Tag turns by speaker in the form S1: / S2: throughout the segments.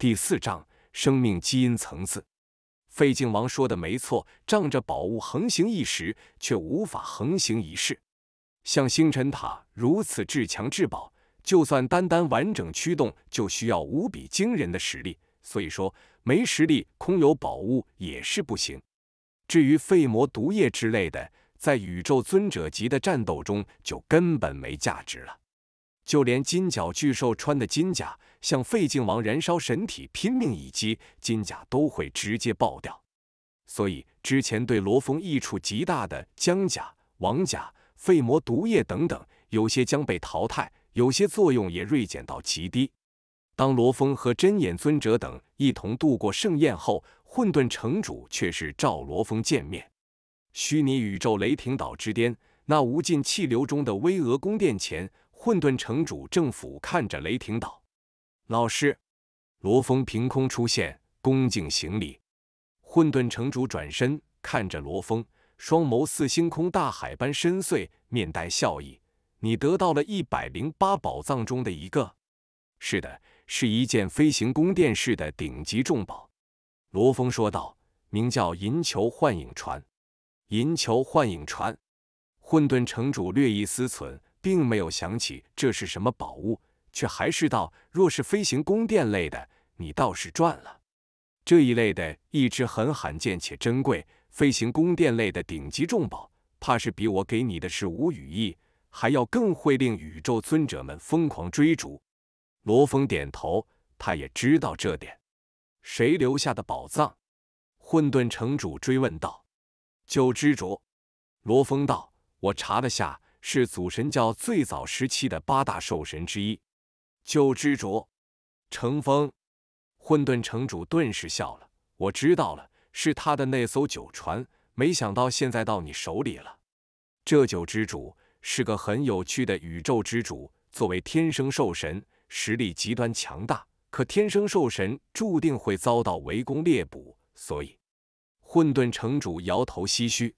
S1: 第四章生命基因层次。费劲王说的没错，仗着宝物横行一时，却无法横行一世。像星辰塔如此至强至宝，就算单单完整驱动，就需要无比惊人的实力。所以说，没实力空有宝物也是不行。至于废魔毒液之类的，在宇宙尊者级的战斗中就根本没价值了。就连金角巨兽穿的金甲。向废镜王燃烧神体拼命一击，金甲都会直接爆掉。所以之前对罗峰益处极大的姜甲、王甲、废魔毒液等等，有些将被淘汰，有些作用也锐减到极低。当罗峰和真眼尊者等一同度过盛宴后，混沌城主却是召罗峰见面。虚拟宇宙雷霆岛之巅，那无尽气流中的巍峨宫殿前，混沌城主正俯瞰着雷霆岛。老师，罗峰凭空出现，恭敬行礼。混沌城主转身看着罗峰，双眸似星空大海般深邃，面带笑意。你得到了一百零八宝藏中的一个？是的，是一件飞行宫殿式的顶级重宝。罗峰说道：“名叫银球幻影船。”银球幻影船。混沌城主略一思忖，并没有想起这是什么宝物。却还是道：“若是飞行宫殿类的，你倒是赚了。这一类的一直很罕见且珍贵，飞行宫殿类的顶级重宝，怕是比我给你的是无羽翼还要更会令宇宙尊者们疯狂追逐。”罗峰点头，他也知道这点。谁留下的宝藏？混沌城主追问道。九之主，罗峰道：“我查了下，是祖神教最早时期的八大兽神之一。”酒之主，乘风，混沌城主顿时笑了。我知道了，是他的那艘酒船，没想到现在到你手里了。这酒之主是个很有趣的宇宙之主，作为天生兽神，实力极端强大。可天生兽神注定会遭到围攻猎捕，所以混沌城主摇头唏嘘。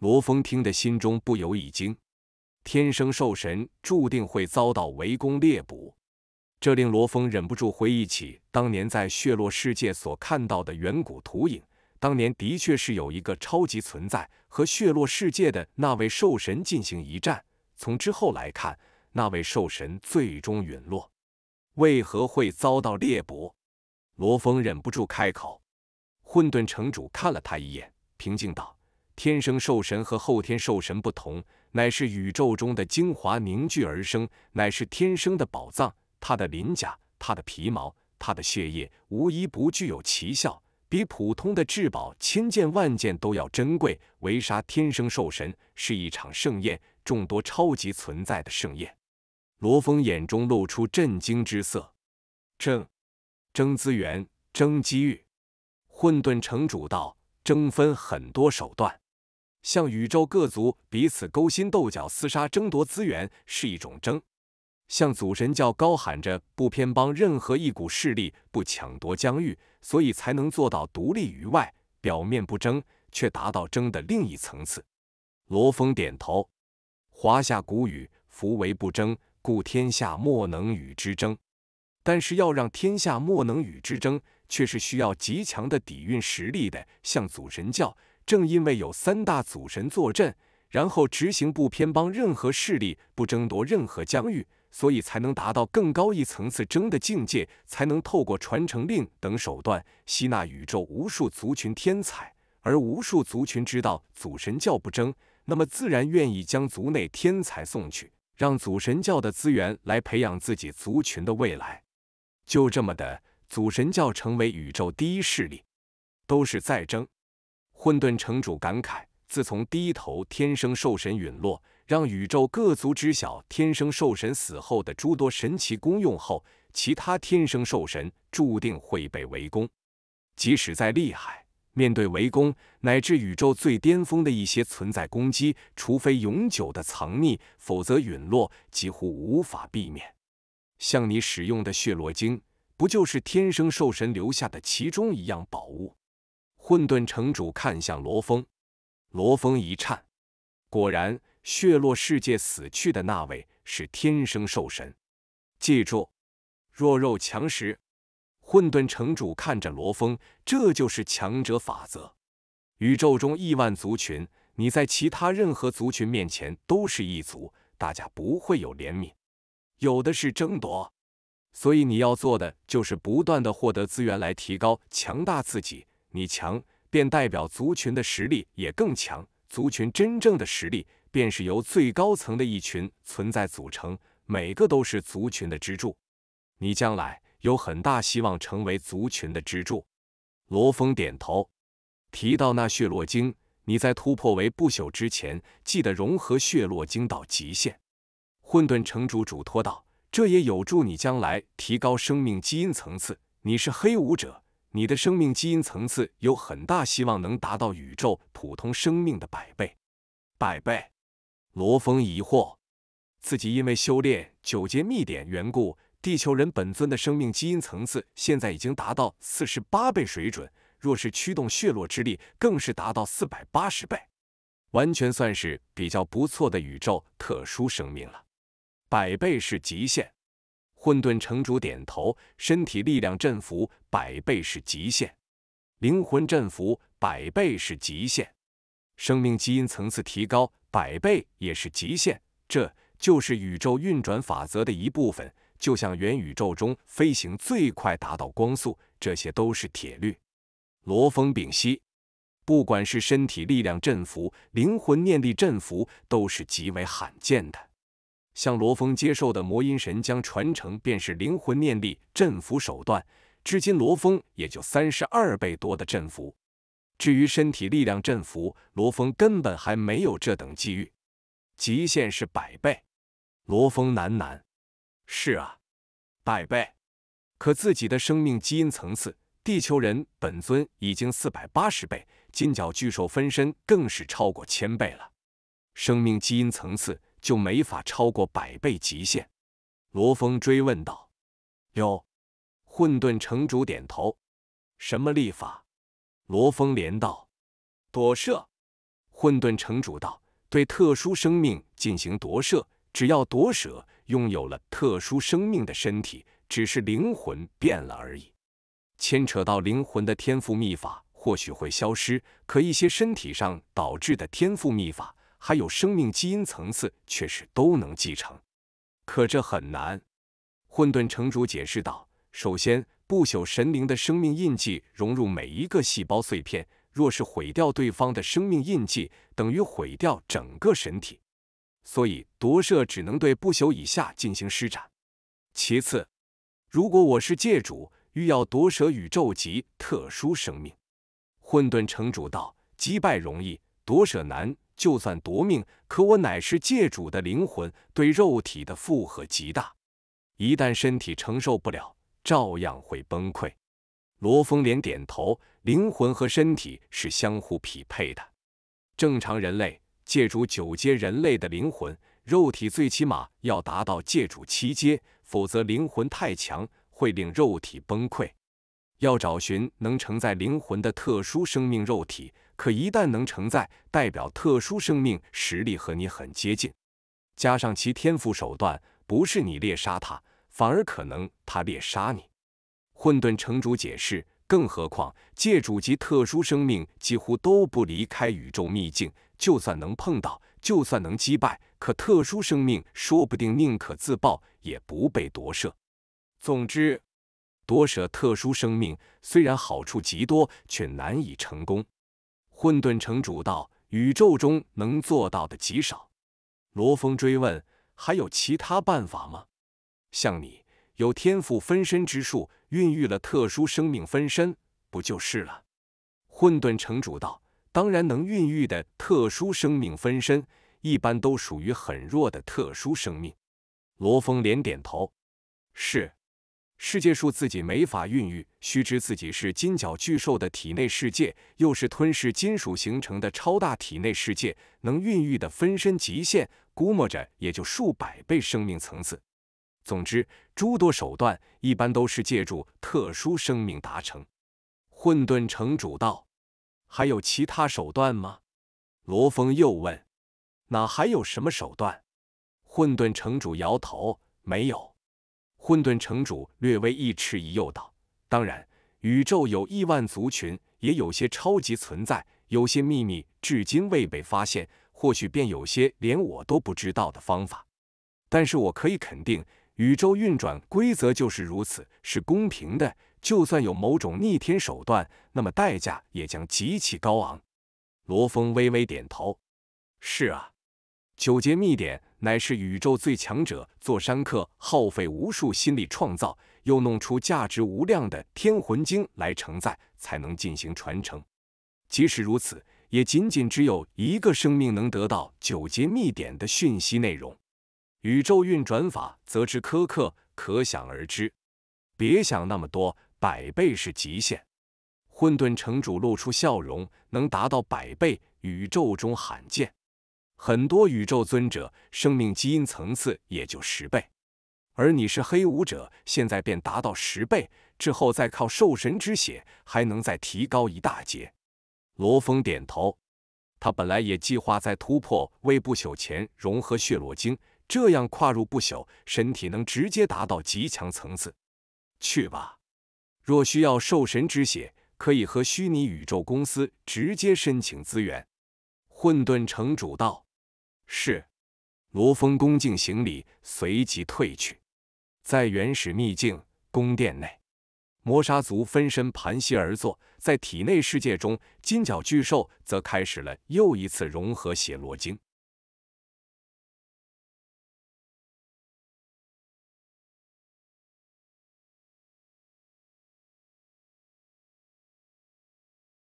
S1: 罗峰听得心中不由一惊：天生兽神注定会遭到围攻猎捕。这令罗峰忍不住回忆起当年在血落世界所看到的远古图影。当年的确是有一个超级存在和血落世界的那位兽神进行一战。从之后来看，那位兽神最终陨落，为何会遭到猎捕？罗峰忍不住开口。混沌城主看了他一眼，平静道：“天生兽神和后天兽神不同，乃是宇宙中的精华凝聚而生，乃是天生的宝藏。”他的鳞甲、他的皮毛、他的血液，无一不具有奇效，比普通的至宝千件万件都要珍贵。围杀天生兽神是一场盛宴，众多超级存在的盛宴。罗峰眼中露出震惊之色，争、争资源、争机遇，混沌城主道，争分很多手段，像宇宙各族彼此勾心斗角、厮杀争夺资源，是一种争。向祖神教高喊着不偏帮任何一股势力，不抢夺疆域，所以才能做到独立于外，表面不争，却达到争的另一层次。罗峰点头。华夏古语：“夫为不争，故天下莫能与之争。”但是要让天下莫能与之争，却是需要极强的底蕴实力的。像祖神教，正因为有三大祖神坐镇，然后执行不偏帮任何势力，不争夺任何疆域。所以才能达到更高一层次争的境界，才能透过传承令等手段吸纳宇宙无数族群天才。而无数族群知道祖神教不争，那么自然愿意将族内天才送去，让祖神教的资源来培养自己族群的未来。就这么的，祖神教成为宇宙第一势力，都是在争。混沌城主感慨：自从低头天生兽神陨落。让宇宙各族知晓天生兽神死后的诸多神奇功用后，其他天生兽神注定会被围攻。即使再厉害，面对围攻乃至宇宙最巅峰的一些存在攻击，除非永久的藏匿，否则陨落几乎无法避免。像你使用的血罗晶，不就是天生兽神留下的其中一样宝物？混沌城主看向罗峰，罗峰一颤，果然。血落世界死去的那位是天生兽神，记住弱肉强食。混沌城主看着罗峰，这就是强者法则。宇宙中亿万族群，你在其他任何族群面前都是一族，大家不会有怜悯，有的是争夺。所以你要做的就是不断的获得资源来提高强大自己。你强，便代表族群的实力也更强。族群真正的实力。便是由最高层的一群存在组成，每个都是族群的支柱。你将来有很大希望成为族群的支柱。罗峰点头，提到那血落经，你在突破为不朽之前，记得融合血落经到极限。混沌城主嘱托道：“这也有助你将来提高生命基因层次。你是黑武者，你的生命基因层次有很大希望能达到宇宙普通生命的百倍，百倍。”罗峰疑惑，自己因为修炼九阶秘典缘故，地球人本尊的生命基因层次现在已经达到四十八倍水准，若是驱动血落之力，更是达到四百八十倍，完全算是比较不错的宇宙特殊生命了。百倍是极限。混沌城主点头，身体力量振幅百倍是极限，灵魂振幅百倍是极限。生命基因层次提高百倍也是极限，这就是宇宙运转法则的一部分。就像元宇宙中飞行最快达到光速，这些都是铁律。罗峰丙息，不管是身体力量振幅，灵魂念力振幅，都是极为罕见的。像罗峰接受的魔音神将传承，便是灵魂念力振幅手段。至今罗峰也就三十二倍多的振幅。至于身体力量振幅，罗峰根本还没有这等机遇，极限是百倍。罗峰喃喃：“是啊，百倍。可自己的生命基因层次，地球人本尊已经四百八十倍，金角巨兽分身更是超过千倍了。生命基因层次就没法超过百倍极限。”罗峰追问道：“哟。”混沌城主点头：“什么立法？”罗峰连道夺舍，混沌城主道：“对特殊生命进行夺舍，只要夺舍拥有了特殊生命的身体，只是灵魂变了而已。牵扯到灵魂的天赋秘法或许会消失，可一些身体上导致的天赋秘法，还有生命基因层次，却是都能继承。可这很难。”混沌城主解释道：“首先。”不朽神灵的生命印记融入每一个细胞碎片，若是毁掉对方的生命印记，等于毁掉整个神体。所以夺舍只能对不朽以下进行施展。其次，如果我是界主，欲要夺舍宇宙级特殊生命，混沌城主道：击败容易，夺舍难。就算夺命，可我乃是界主的灵魂，对肉体的负荷极大，一旦身体承受不了。照样会崩溃。罗峰连点头，灵魂和身体是相互匹配的。正常人类借助九阶人类的灵魂，肉体最起码要达到借主七阶，否则灵魂太强会令肉体崩溃。要找寻能承载灵魂的特殊生命肉体，可一旦能承载，代表特殊生命实力和你很接近，加上其天赋手段，不是你猎杀他。反而可能他猎杀你。混沌城主解释，更何况界主及特殊生命几乎都不离开宇宙秘境，就算能碰到，就算能击败，可特殊生命说不定宁可自爆也不被夺舍。总之，夺舍特殊生命虽然好处极多，却难以成功。混沌城主道：“宇宙中能做到的极少。”罗峰追问：“还有其他办法吗？”像你有天赋分身之术，孕育了特殊生命分身，不就是了？混沌城主道：“当然能孕育的特殊生命分身，一般都属于很弱的特殊生命。”罗峰连点头：“是，世界树自己没法孕育，须知自己是金角巨兽的体内世界，又是吞噬金属形成的超大体内世界，能孕育的分身极限，估摸着也就数百倍生命层次。”总之，诸多手段一般都是借助特殊生命达成。混沌城主道：“还有其他手段吗？”罗峰又问：“哪还有什么手段？”混沌城主摇头：“没有。”混沌城主略微一迟疑又道：“当然，宇宙有亿万族群，也有些超级存在，有些秘密至今未被发现，或许便有些连我都不知道的方法。但是我可以肯定。”宇宙运转规则就是如此，是公平的。就算有某种逆天手段，那么代价也将极其高昂。罗峰微微点头：“是啊，九劫密典乃是宇宙最强者做山客耗费无数心力创造，又弄出价值无量的天魂经来承载，才能进行传承。即使如此，也仅仅只有一个生命能得到九劫密典的讯息内容。”宇宙运转法则之苛刻，可想而知。别想那么多，百倍是极限。混沌城主露出笑容，能达到百倍，宇宙中罕见。很多宇宙尊者生命基因层次也就十倍，而你是黑武者，现在便达到十倍，之后再靠兽神之血，还能再提高一大截。罗峰点头，他本来也计划在突破微不朽前融合血罗晶。这样跨入不朽，身体能直接达到极强层次。去吧，若需要兽神之血，可以和虚拟宇宙公司直接申请资源。混沌城主道：“是。”罗峰恭敬行礼，随即退去。在原始秘境宫殿内，魔杀族分身盘膝而坐，在体内世界中，金角巨兽则开始了又一次融合血罗经。